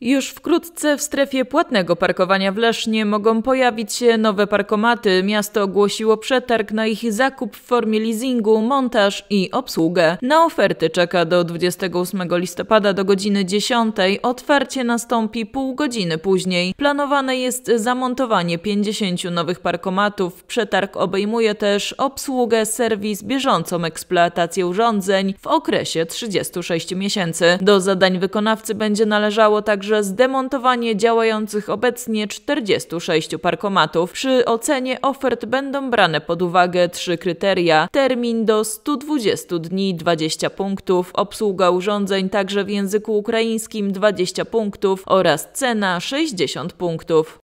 Już wkrótce w strefie płatnego parkowania w Lesznie mogą pojawić się nowe parkomaty. Miasto ogłosiło przetarg na ich zakup w formie leasingu, montaż i obsługę. Na oferty czeka do 28 listopada do godziny 10. Otwarcie nastąpi pół godziny później. Planowane jest zamontowanie 50 nowych parkomatów. Przetarg obejmuje też obsługę, serwis, bieżącą eksploatację urządzeń w okresie 36 miesięcy. Do zadań wykonawcy będzie należało także także zdemontowanie działających obecnie 46 parkomatów. Przy ocenie ofert będą brane pod uwagę trzy kryteria: termin do 120 dni 20 punktów, obsługa urządzeń także w języku ukraińskim 20 punktów oraz cena 60 punktów.